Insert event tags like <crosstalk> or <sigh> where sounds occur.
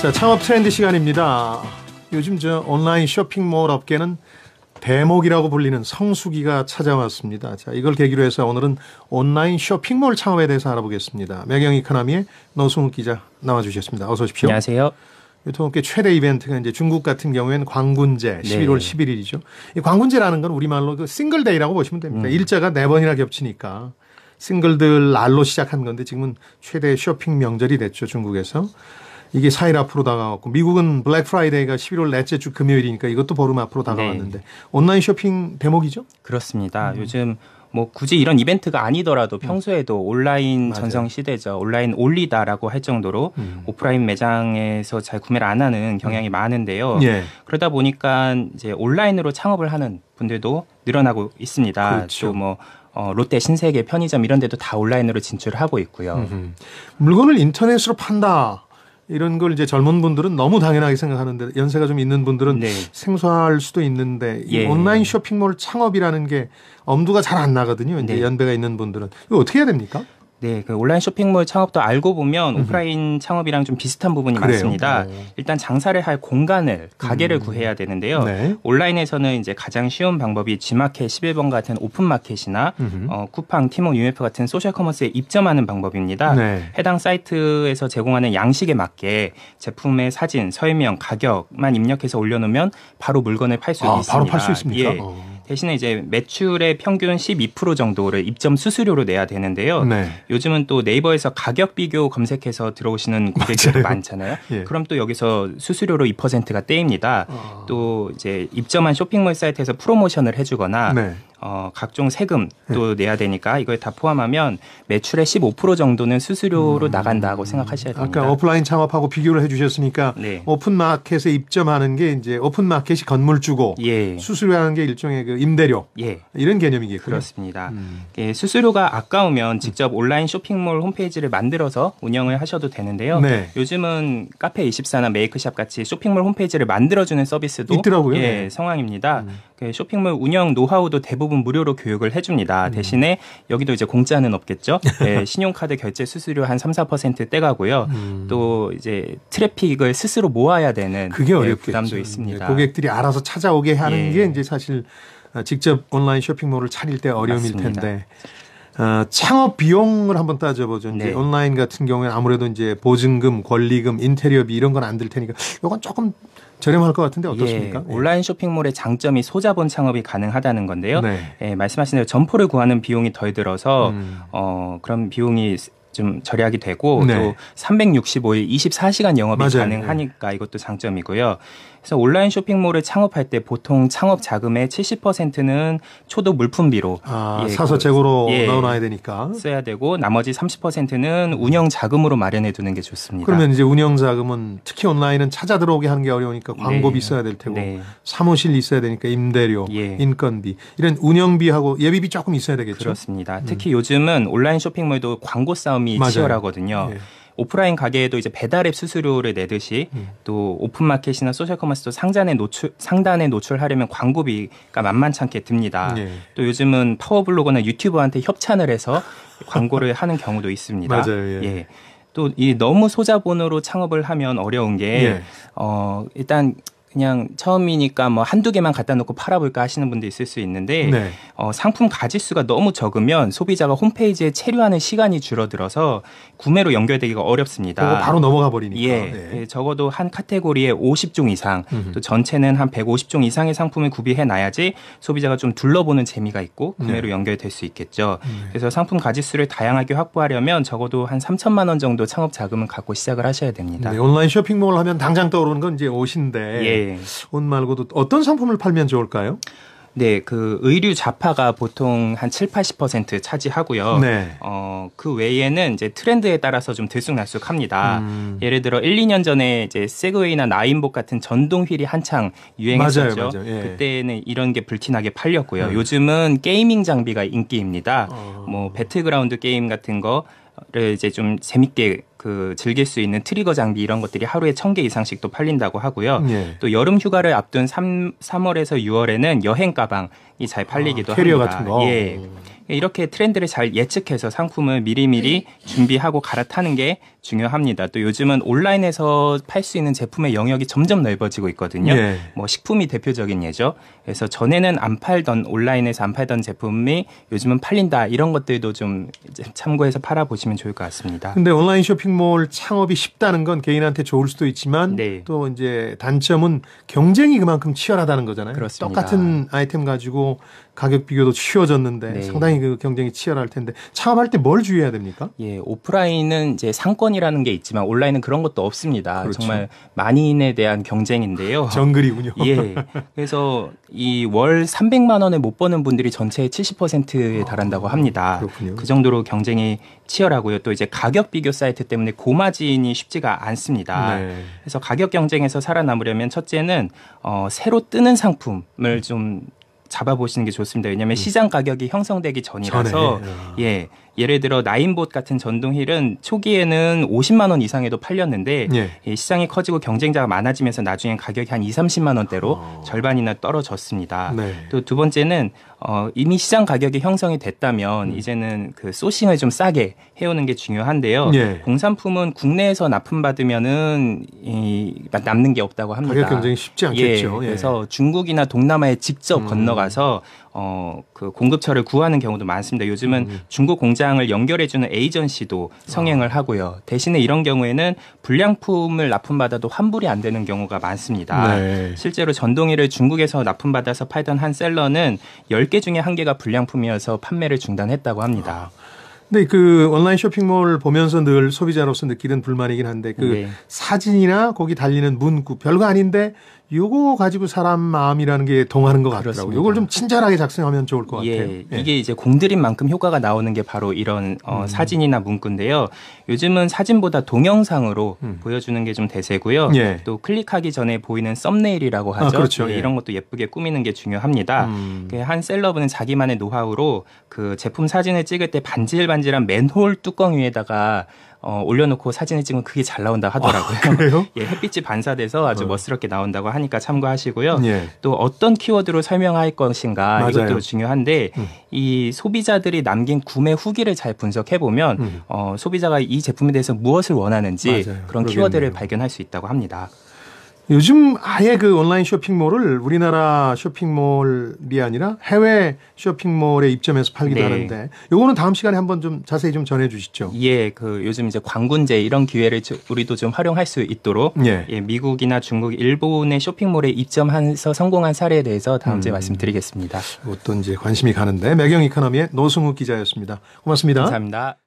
자, 창업 트렌드 시간입니다. 요즘 저 온라인 쇼핑몰 업계는 대목이라고 불리는 성수기가 찾아왔습니다. 자, 이걸 계기로 해서 오늘은 온라인 쇼핑몰 창업에 대해서 알아보겠습니다. 매경 이코나미의 노승욱 기자 나와주셨습니다. 어서 오십시오. 안녕하세요. 유통업계 최대 이벤트가 이제 중국 같은 경우에는 광군제 11월 네. 11일이죠. 이 광군제라는 건 우리말로 그 싱글데이라고 보시면 됩니다. 음. 일자가 네 번이나 겹치니까 싱글들 날로 시작한 건데 지금은 최대 쇼핑 명절이 됐죠 중국에서. 이게 4일 앞으로 다가왔고 미국은 블랙 프라이데이가 11월 넷째 주 금요일이니까 이것도 보름 앞으로 네. 다가왔는데 네. 온라인 쇼핑 대목이죠? 그렇습니다. 음. 요즘 뭐 굳이 이런 이벤트가 아니더라도 음. 평소에도 온라인 맞아요. 전성 시대죠. 온라인 올리다라고 할 정도로 음. 오프라인 매장에서 잘 구매를 안 하는 경향이 음. 많은데요. 예. 그러다 보니까 이제 온라인으로 창업을 하는 분들도 늘어나고 있습니다. 그렇죠. 또뭐 어, 롯데 신세계 편의점 이런 데도 다 온라인으로 진출하고 을 있고요. 음흠. 물건을 인터넷으로 판다. 이런 걸 이제 젊은 분들은 너무 당연하게 생각하는데 연세가 좀 있는 분들은 네. 생소할 수도 있는데 예. 이 온라인 쇼핑몰 창업이라는 게 엄두가 잘 안 나거든요. 이제 네. 연배가 있는 분들은 이거 어떻게 해야 됩니까? 네, 그 온라인 쇼핑몰 창업도 알고 보면 음. 오프라인 창업이랑 좀 비슷한 부분이 그래요? 많습니다. 네. 일단 장사를 할 공간을 가게를 음. 구해야 되는데요. 네. 온라인에서는 이제 가장 쉬운 방법이 G마켓 11번 같은 오픈마켓이나 음 어, 쿠팡, 티몬, UF 같은 소셜 커머스에 입점하는 방법입니다. 네. 해당 사이트에서 제공하는 양식에 맞게 제품의 사진, 설명, 가격만 입력해서 올려놓으면 바로 물건을 팔수 아, 있습니다. 바로 팔 수 있습니까? 예. 어. 대신에 이제 매출의 평균 12% 정도를 입점 수수료로 내야 되는데요. 네. 요즘은 또 네이버에서 가격 비교 검색해서 들어오시는 고객들이 많잖아요. <laughs> 예. 그럼 또 여기서 수수료로 2%가 떼입니다. 어. 또 이제 입점한 쇼핑몰 사이트에서 프로모션을 해주거나 네. 어, 각종 세금도 네. 내야 되니까 이걸 다 포함하면 매출의 15% 정도는 수수료로 음. 나간다고 생각하셔야 됩니다. 아까 오프라인 창업하고 비교를 해주셨으니까 네. 오픈 마켓에 입점하는 게 이제 오픈 마켓이 건물주고 예. 수수료라는 게 일종의 그 임대료 예. 이런 개념이겠군요. 그렇습니다. 음. 예, 수수료가 아까우면 직접 온라인 쇼핑몰 홈페이지를 만들어서 운영을 하셔도 되는데요. 네. 요즘은 카페 24나 메이크샵 같이 쇼핑몰 홈페이지를 만들어주는 서비스도 있더라고요. 예, 네. 성황입니다. 음. 그 쇼핑몰 운영 노하우도 대부분 대부분 무료로 교육을 해줍니다. 음. 대신에 여기도 이제 공짜는 없겠죠. 네, <laughs> 신용카드 결제 수수료 한 3, 4% 떼가고요. 음. 또 이제 트래픽을 스스로 모아야 되는 그게 네, 부담도 있습니다. 예, 고객들이 알아서 찾아오게 하는 예. 게 이제 사실 어, 직접 온라인 쇼핑몰을 차릴 때 어려움일 맞습니다. 텐데. 어, 창업 비용을 한번 따져보죠. 이제 네. 온라인 같은 경우에 아무래도 이제 보증금, 권리금, 인테리어비 이런 건 안 들 테니까 이건 조금 저렴할 것 같은데 어떻습니까? 예, 온라인 쇼핑몰의 장점이 소자본 창업이 가능하다는 건데요. 네. 예, 말씀하신 대로 점포를 구하는 비용이 덜 들어서 음. 어, 그런 비용이 좀 절약이 되고 네. 또 365일 24시간 영업이 맞아요. 가능하니까 이것도 장점이고요. 그래서 온라인 쇼핑몰을 창업할 때 보통 창업 자금의 70%는 초도 물품비로 아, 예, 사서 재고로 예, 넣어놔야 되니까 써야 되고 나머지 30%는 운영 자금으로 마련해 두는 게 좋습니다. 그러면 이제 운영 자금은 특히 온라인은 찾아 들어오게 하는 게 어려우니까 네. 광고비 네. 있야될 테고 네. 사무실 있어야 되니까 임대료, 예. 인건비 이런 운영비하고 예비비 조금 있어야 되겠죠. 그렇습니다. 음. 특히 음. 요즘은 온라인 쇼핑몰도 광고 싸움이 싸움이 맞아요. 치열하거든요. 예. 오프라인 가게에도 이제 배달앱 수수료를 내듯이 음. 또 오픈마켓이나 소셜커머스도 상단에 노출 상단에 노출하려면 광고비가 만만찮게 듭니다. 예. 또 요즘은 파워블로거나 유튜브한테 협찬을 해서 광고를 하는 경우도 있습니다. 맞아요. 예. 예. 또 이 너무 소자본으로 창업을 하면 어려운 게 예. 어, 일단 그냥 처음이니까 뭐 한두 개만 갖다 놓고 팔아볼까 하시는 분도 있을 수 있는데 네. 어, 상품 가짓수가 너무 적으면 소비자가 홈페이지에 체류하는 시간이 줄어들어서 구매로 연결되기가 어렵습니다. 바로 넘어가 버리니까. 예, 네. 예, 적어도 한 카테고리에 50종 이상 음흠. 또 전체는 한 150종 이상의 상품을 구비해 놔야지 소비자가 좀 둘러보는 재미가 있고 구매로 네. 연결될 수 있겠죠. 네. 그래서 상품 가짓수를 다양하게 확보하려면 적어도 한 3천만 원 정도 창업 자금을 갖고 시작을 하셔야 됩니다. 네, 온라인 쇼핑몰 하면 당장 떠오르는 건 이제 옷인데 예. 예. 옷 말고도 어떤 상품을 팔면 좋을까요? 네, 그 의류 자파가 보통 한 7, 80% 차지하고요. 네. 어, 그 외에는 이제 트렌드에 따라서 좀 들쑥날쑥합니다. 음. 예를 들어 1, 2년 전에 이제 세그웨이나 나인복 같은 전동 휠이 한창 유행했었죠. 맞아요, 맞아요. 예. 그때는 이런 게 불티나게 팔렸고요. 음. 요즘은 게이밍 장비가 인기입니다. 어. 뭐 배틀그라운드 게임 같은 거를 이제 좀 재밌게 그 즐길 수 있는 트리거 장비 이런 것들이 하루에 천 개 이상씩 또 팔린다고 하고요. 예. 또 여름 휴가를 앞둔 삼 3월에서 6월에는 여행 가방이 잘 팔리기도 아, 캐리어 합니다. 같은 거. 예. 이렇게 트렌드를 잘 예측해서 상품을 미리미리 네. 준비하고 갈아타는 게 중요합니다. 또 요즘은 온라인에서 팔 수 있는 제품의 영역이 점점 넓어지고 있거든요. 예. 뭐 식품이 대표적인 예죠. 그래서 전에는 안 팔던 온라인에서 안 팔던 제품이 요즘은 팔린다 이런 것들도 좀 참고해서 팔아 보시면 좋을 것 같습니다. 근데 온라인 쇼핑몰 창업이 쉽다는 건 개인한테 좋을 수도 있지만 네. 또 이제 단점은 경쟁이 그만큼 치열하다는 거잖아요. 그렇습니다. 똑같은 아이템 가지고 가격 비교도 쉬워졌는데 네. 상당히 굉장히 그 경쟁이 치열할 텐데 창업할 때 뭘 주의해야 됩니까? 예, 오프라인은 이제 상권이라는 게 있지만 온라인은 그런 것도 없습니다. 그렇죠. 정말 만인에 대한 경쟁인데요. <laughs> 정글이군요. 예. 그래서 이 월 300만 원을 못 버는 분들이 전체의 70%에 아, 달한다고 합니다. 그렇군요. 그 정도로 경쟁이 치열하고요. 또 이제 가격 비교 사이트 때문에 고마진이 쉽지가 않습니다. 네. 그래서 가격 경쟁에서 살아남으려면 첫째는 어, 새로 뜨는 상품을 좀 잡아보시는 게 좋습니다. 왜냐하면 음. 시장 가격이 형성되기 전이라서 예. 예 예를 들어 나인봇 같은 전동 휠은 초기에는 50만 원 이상에도 팔렸는데 예. 예. 시장이 커지고 경쟁자가 많아지면서 나중엔 가격이 한 2, 30만 원대로 어. 절반이나 떨어졌습니다. 네. 또두 번째는 어, 이미 시장 가격이 형성이 됐다면 음. 이제는 그 소싱을 좀 싸게 해오는 게 중요한데요. 예. 공산품은 국내에서 납품받으면은 이, 남는 게 없다고 합니다. 가격 경쟁이 쉽지 않겠죠. 예, 예. 그래서 중국이나 동남아에 직접 음. 건너가서 어, 그 공급처를 구하는 경우도 많습니다. 요즘은 음. 중고 공장을 연결해주는 에이전시도 성행을 아. 하고요. 대신에 이런 경우에는 불량품을 납품받아도 환불이 안 되는 경우가 많습니다. 네. 실제로 전동이를 중국에서 납품받아서 팔던 한 셀러는 열 개 중에 한개가 불량품이어서 판매를 중단했다고 합니다. 아. 근데 그 온라인 쇼핑몰을 보면서 늘 소비자로서 느끼는 불만이긴 한데 그 네. 사진이나 거기 달리는 문구 별거 아닌데 요거 가지고 사람 마음이라는 게 동하는 것 같더라고요. 그렇습니다. 요걸 좀 친절하게 작성하면 좋을 것 예, 같아요. 예. 이게 이제 공들인 만큼 효과가 나오는 게 바로 이런 어, 음. 사진이나 문구인데요. 요즘은 사진보다 동영상으로 음. 보여주는 게 좀 대세고요. 예. 또 클릭하기 전에 보이는 썸네일이라고 아, 하죠. 아, 그렇죠. 예, 예. 이런 것도 예쁘게 꾸미는 게 중요합니다. 음. 그 한 셀럽은 자기만의 노하우로 그 제품 사진을 찍을 때 반질반질한 맨홀 뚜껑 위에다가 어, 올려놓고 사진을 찍으면 그게 잘 나온다 하더라고요. 아, <laughs> 예, 햇빛이 반사돼서 아주 어. 멋스럽게 나온다고 하니까 참고하시고요. 예. 또 어떤 키워드로 설명할 것인가 맞아요. 이것도 중요한데 음. 이 소비자들이 남긴 구매 후기를 잘 분석해 보면 음. 어, 소비자가 이 제품에 대해서 무엇을 원하는지 맞아요. 그런 그러겠네요. 키워드를 발견할 수 있다고 합니다. 요즘 아예 그 온라인 쇼핑몰을 우리나라 쇼핑몰이 아니라 해외 쇼핑몰에 입점해서 팔기도 네. 하는데 요거는 다음 시간에 한번 좀 자세히 좀 전해 주시죠. 예, 그 요즘 이제 광군제 이런 기회를 우리도 좀 활용할 수 있도록 예. 예 미국이나 중국, 일본의 쇼핑몰에 입점해서 성공한 사례에 대해서 다음 주에 음. 말씀드리겠습니다. 어떤지 관심이 가는데 매경 이카노미의 노승욱 기자였습니다. 고맙습니다. 감사합니다.